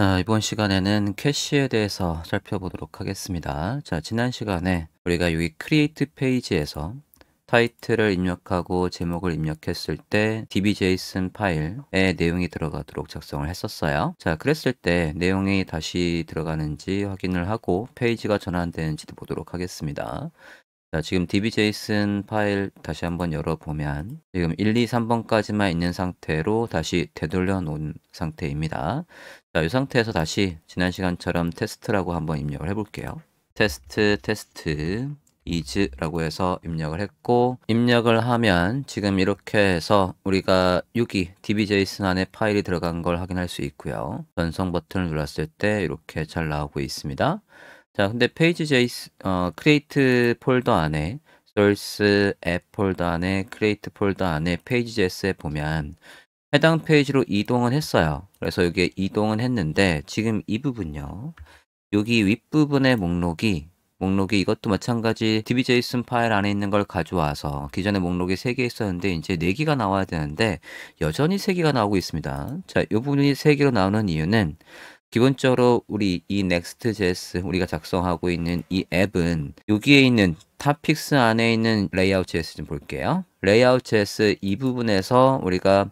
자, 이번 시간에는 캐시에 대해서 살펴보도록 하겠습니다. 자, 지난 시간에 우리가 여기 크리에이트 페이지에서 타이틀을 입력하고 제목을 입력했을 때 dbjson 파일에 내용이 들어가도록 작성을 했었어요. 자, 그랬을 때 내용이 다시 들어가는지 확인을 하고 페이지가 전환되는지도 보도록 하겠습니다. 자, 지금 dbjson 파일 다시 한번 열어보면 지금 1, 2, 3번까지만 있는 상태로 다시 되돌려 놓은 상태입니다. 자, 이 상태에서 다시 지난 시간처럼 테스트라고 한번 입력을 해볼게요. 테스트 테스트 is라고 해서 입력을 했고 입력을 하면 지금 이렇게 해서 우리가 6이 dbjson 안에 파일이 들어간 걸 확인할 수 있고요. 전송 버튼을 눌렀을 때 이렇게 잘 나오고 있습니다. 자, 근데 페이지 JS 어 c r e a t 폴더 안에 s 스앱 폴더 안에 크 r e a t 폴더 안에 페이지 JS에 보면 해당 페이지로 이동을 했어요. 그래서 여기에 이동을 했는데 지금 이 부분요. 여기 윗부분의 목록이 목록이 이것도 마찬가지 dbjson 파일 안에 있는 걸 가져와서 기존의 목록이 3개 있었는데 이제 4개가 나와야 되는데 여전히 3개가 나오고 있습니다. 자, 이 부분이 3개로 나오는 이유는 기본적으로 우리 이 Next.js 우리가 작성하고 있는 이 앱은 여기에 있는 topics 안에 있는 layout.js 좀 볼게요. layout.js 이 부분에서 우리가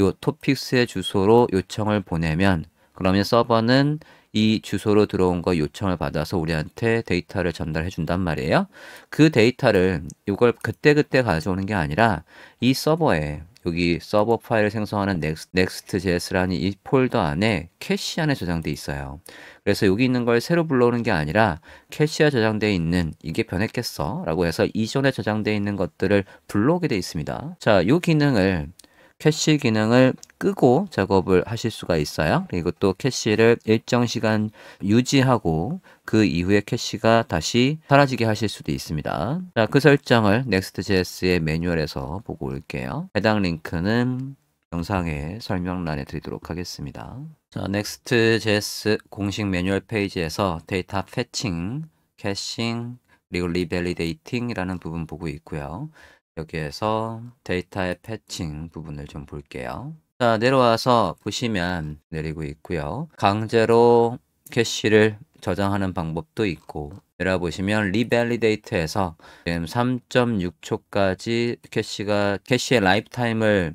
요 토픽스의 주소로 요청을 보내면 그러면 서버는 이 주소로 들어온 거 요청을 받아서 우리한테 데이터를 전달해 준단 말이에요. 그 데이터를 이걸 그때그때 가져오는 게 아니라 이 서버에 여기 서버 파일을 생성하는 next.js라는 이 폴더 안에 캐시 안에 저장돼 있어요. 그래서 여기 있는 걸 새로 불러오는 게 아니라 캐시에 저장돼 있는 이게 변했겠어 라고 해서 이전에 저장돼 있는 것들을 불러오게 돼 있습니다. 자, 이 기능을 캐시 기능을 끄고 작업을 하실 수가 있어요. 그리고 또 캐시를 일정 시간 유지하고 그 이후에 캐시가 다시 사라지게 하실 수도 있습니다. 자, 그 설정을 Next.js의 매뉴얼에서 보고 올게요. 해당 링크는 영상의 설명란에 드리도록 하겠습니다. 자, Next.js 공식 매뉴얼 페이지에서 데이터 패칭, 캐싱, 그리고 리밸리데이팅이라는 부분 보고 있고요. 여기에서 데이터의 패칭 부분을 좀 볼게요. 자 내려와서 보시면 내리고 있고요. 강제로 캐시를 저장하는 방법도 있고 내려 보시면 리밸리데이트에서 지금 3.6초까지 캐시가 캐시의 라이프타임을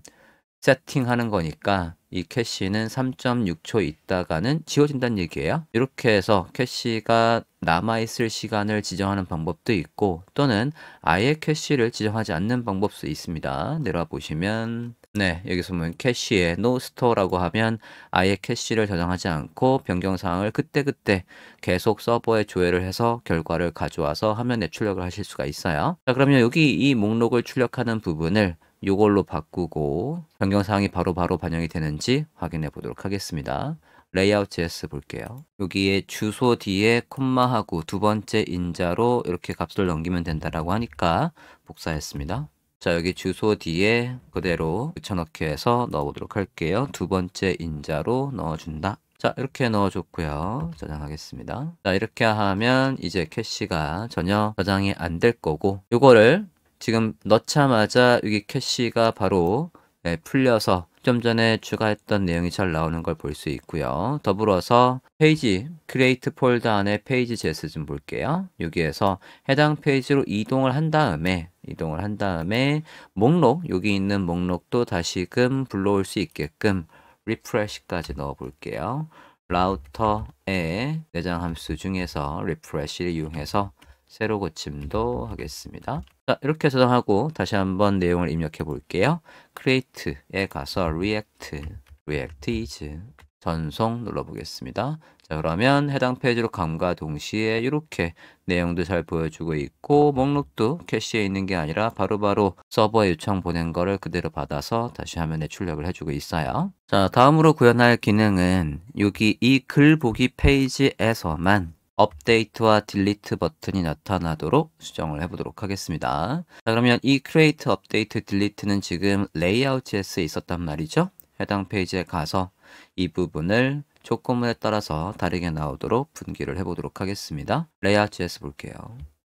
세팅하는 거니까 이 캐시는 3.6초 있다가는 지워진다는 얘기예요. 이렇게 해서 캐시가 남아있을 시간을 지정하는 방법도 있고 또는 아예 캐시를 지정하지 않는 방법도 있습니다. 내려와 보시면 네 여기서 보면 캐시에 no store라고 하면 아예 캐시를 저장하지 않고 변경사항을 그때그때 계속 서버에 조회를 해서 결과를 가져와서 화면에 출력을 하실 수가 있어요. 자 그러면 여기 이 목록을 출력하는 부분을 이걸로 바꾸고 변경사항이 바로바로 바로 반영이 되는지 확인해 보도록 하겠습니다. 레이아웃 JS 볼게요. 여기에 주소 뒤에 콤마하고 두 번째 인자로 이렇게 값을 넘기면 된다라고 하니까 복사했습니다. 자 여기 주소 뒤에 그대로 붙여넣기 해서 넣어보도록 할게요. 두 번째 인자로 넣어준다. 자 이렇게 넣어줬고요. 저장하겠습니다. 자 이렇게 하면 이제 캐시가 전혀 저장이 안 될 거고 이거를 지금 넣자마자 여기 캐시가 바로 네, 풀려서 좀 전에 추가했던 내용이 잘 나오는 걸 볼 수 있고요. 더불어서 페이지 크레이트 폴더 안에 페이지 제스 좀 볼게요. 여기에서 해당 페이지로 이동을 한 다음에 이동을 한 다음에 목록 여기 있는 목록도 다시금 불러올 수 있게끔 리프레시까지 넣어 볼게요. 라우터에 내장 함수 중에서 리프레시를 이용해서 새로 고침도 하겠습니다. 자, 이렇게 저장하고 다시 한번 내용을 입력해 볼게요. create에 가서 react, react is 전송 눌러보겠습니다. 자, 그러면 해당 페이지로 감과 동시에 이렇게 내용도 잘 보여주고 있고 목록도 캐시에 있는 게 아니라 바로바로 바로 서버에 요청 보낸 거를 그대로 받아서 다시 화면에 출력을 해주고 있어요. 자, 다음으로 구현할 기능은 여기 이 글 보기 페이지에서만 업데이트와 딜리트 버튼이 나타나도록 수정을 해보도록 하겠습니다. 자, 그러면 이 create, update, delete는 지금 layout.js에 있었단 말이죠. 해당 페이지에 가서 이 부분을 조건문에 따라서 다르게 나오도록 분기를 해보도록 하겠습니다. layout.js 볼게요.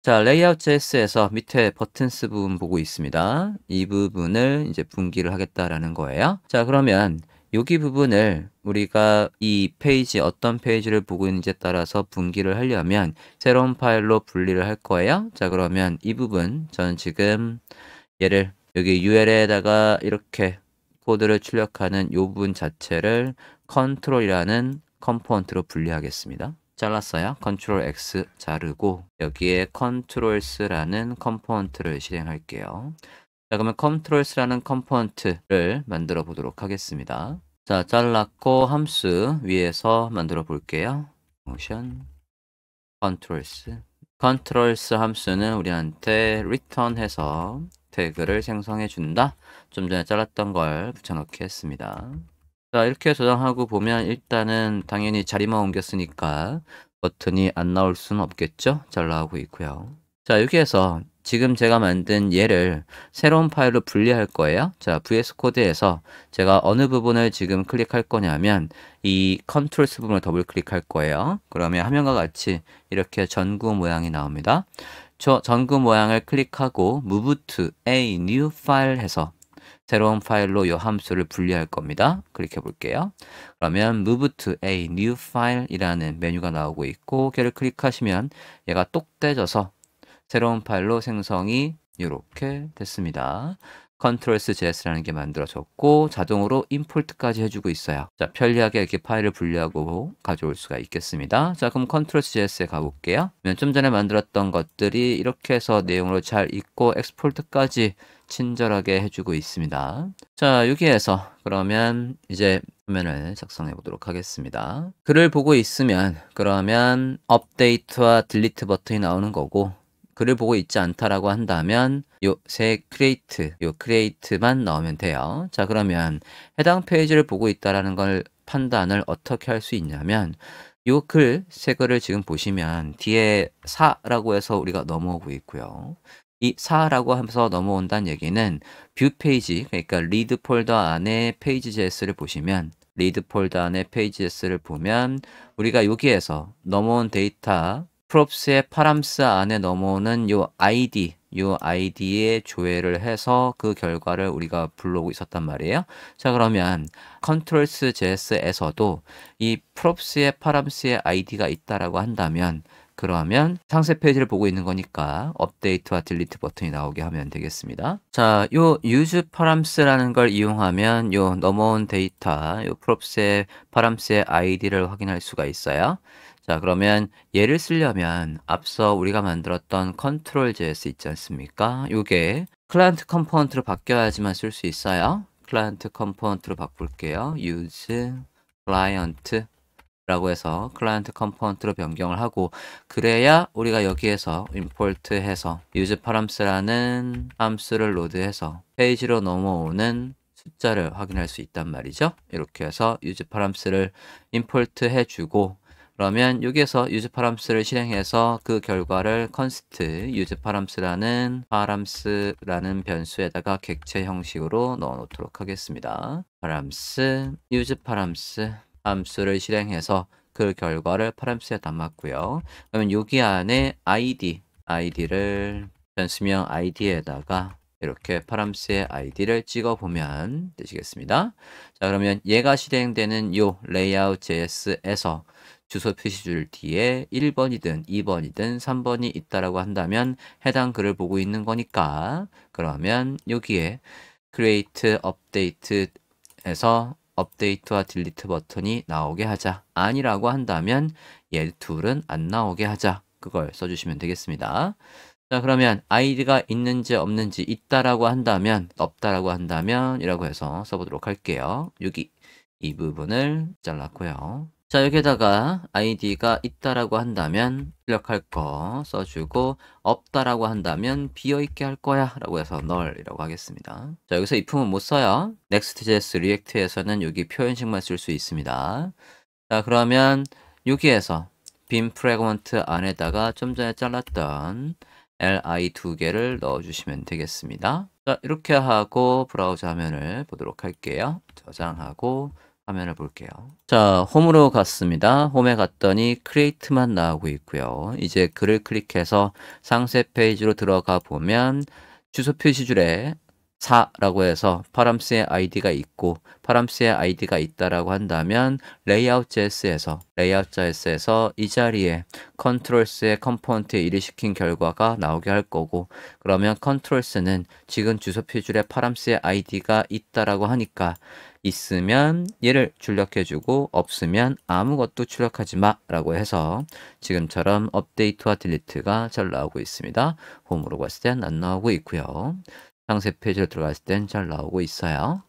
자, layout.js에서 밑에 버튼스 부분 보고 있습니다. 이 부분을 이제 분기를 하겠다라는 거예요. 자, 그러면 여기 부분을 우리가 이 페이지 어떤 페이지를 보고 있는지에 따라서 분기를 하려면 새로운 파일로 분리를 할 거예요. 자 그러면 이 부분 저는 지금 얘를 여기 URL에다가 이렇게 코드를 출력하는 이 부분 자체를 컨트롤이라는 컴포넌트로 분리하겠습니다. 잘랐어요. 컨트롤 X 자르고 여기에 컨트롤 C라는 컴포넌트를 실행할게요. 자 그러면 c 컨트 l 스라는 컴포넌트를 만들어 보도록 하겠습니다. 자 잘랐고 함수 위에서 만들어 볼게요. 모션 컨트롤 t r 트롤스 함수는 우리한테 return해서 태그를 생성해 준다. 좀 전에 잘랐던 걸 붙여넣기 했습니다. 자 이렇게 저장하고 보면 일단은 당연히 자리만 옮겼으니까 버튼이 안 나올 수는 없겠죠. 잘라오고 있고요. 자 여기에서 지금 제가 만든 얘를 새로운 파일로 분리할 거예요. 자, VS 코드에서 제가 어느 부분을 지금 클릭할 거냐면 이 컨트롤 S 부분을 더블 클릭할 거예요. 그러면 화면과 같이 이렇게 전구 모양이 나옵니다. 저 전구 모양을 클릭하고 move to a new file 해서 새로운 파일로 이 함수를 분리할 겁니다. 클릭해 볼게요. 그러면 move to a new file이라는 메뉴가 나오고 있고 걔를 클릭하시면 얘가 똑 떼져서 새로운 파일로 생성이 이렇게 됐습니다. 컨트롤 S JS라는 게 만들어졌고 자동으로 임포트까지 해주고 있어요. 자 편리하게 이렇게 파일을 분리하고 가져올 수가 있겠습니다. 자 그럼 컨트롤 S JS에 가볼게요. 좀 전에 만들었던 것들이 이렇게 해서 내용으로 잘 읽고 엑스포트까지 친절하게 해주고 있습니다. 자 여기에서 그러면 이제 화면을 작성해 보도록 하겠습니다. 글을 보고 있으면 그러면 업데이트와 딜리트 버튼이 나오는 거고 글을 보고 있지 않다라고 한다면 요 새 크레이트, 요 크레이트만 넣으면 돼요. 자, 그러면 해당 페이지를 보고 있다라는 걸 판단을 어떻게 할 수 있냐면 요 글, 세 글을 지금 보시면 뒤에 4라고 해서 우리가 넘어오고 있고요. 이 4라고 하면서 넘어온다는 얘기는 뷰 페이지, 그러니까 리드 폴더 안에 페이지 JS를 보시면 리드 폴더 안에 페이지 JS를 보면 우리가 여기에서 넘어온 데이터 프롭스의 파람스 안에 넘어오는 요 id, 요이디에 조회를 해서 그 결과를 우리가 불러오고 있었단 말이에요. 자, 그러면 컨트롤스 JS에서도 이 프롭스의 파람스의 아이디가 있다라고 한다면 그러면 상세 페이지를 보고 있는 거니까 업데이트와 딜리트 버튼이 나오게 하면 되겠습니다. 자, 요 use 파람스라는 걸 이용하면 요 넘어온 데이터, 요 props의 파람스의 아이디를 확인할 수가 있어요. 자, 그러면 얘를 쓰려면 앞서 우리가 만들었던 컨트롤 JS 있지 않습니까? 이게 클라이언트 컴포넌트로 바뀌어야지만 쓸 수 있어요. 클라이언트 컴포넌트로 바꿀게요. use client 라고 해서 클라이언트 컴포넌트로 변경을 하고 그래야 우리가 여기에서 import 해서 use params라는 함수를 로드해서 페이지로 넘어오는 숫자를 확인할 수 있단 말이죠. 이렇게 해서 use params를 import 해주고 그러면 여기에서 유즈 파람스를 실행해서 그 결과를 const 유즈 파람스라는 파람스라는 변수에다가 객체 형식으로 넣어 놓도록 하겠습니다. 파람스 유즈 파람스 함수를 실행해서 그 결과를 파람스에 담았고요. 그러면 여기 안에 id id를 변수명 id에다가 이렇게 파람스의 i d 를 찍어 보면 되시겠습니다. 자, 그러면 얘가 실행되는 요 layout.js에서 주소 표시줄 뒤에 1번이든 2번이든 3번이 있다라고 한다면 해당 글을 보고 있는 거니까 그러면 여기에 create update 에서 업데이트와 딜리트 버튼이 나오게 하자 아니라고 한다면 얘 둘은 안 나오게 하자 그걸 써주시면 되겠습니다 자 그러면 아이디가 있는지 없는지 있다라고 한다면 없다라고 한다면 이라고 해서 써보도록 할게요 여기 이 부분을 잘랐고요 자 여기에다가 id가 있다라고 한다면 입력할 거 써주고 없다라고 한다면 비어있게 할 거야 라고 해서 null이라고 하겠습니다 자 여기서 if은 못 써요 next.js react에서는 여기 표현식만 쓸 수 있습니다 자 그러면 여기에서 빔 프레그먼트 안에다가 좀 전에 잘랐던 li 두 개를 넣어주시면 되겠습니다 자 이렇게 하고 브라우저 화면을 보도록 할게요 저장하고 화면을 볼게요. 자, 홈으로 갔습니다. 홈에 갔더니 크리에이트만 나오고 있고요. 이제 글을 클릭해서 상세 페이지로 들어가 보면 주소 표시줄에 4라고 해서 파람스의 아이디가 있고 파람스의 아이디가 있다라고 한다면 레이아웃 j s 에서레이아웃 j s 에서이 자리에 컨트롤스의 컴포넌트에 일을 시킨 결과가 나오게 할 거고 그러면 컨트롤스는 지금 주소 표줄에 파람스의 아이디가 있다라고 하니까 있으면 얘를 출력해주고 없으면 아무것도 출력하지 마라고 해서 지금처럼 업데이트와 딜리트가 잘 나오고 있습니다. 홈으로 봤을 땐 안 나오고 있고요. 상세 페이지로 들어갔을 땐 잘 나오고 있어요.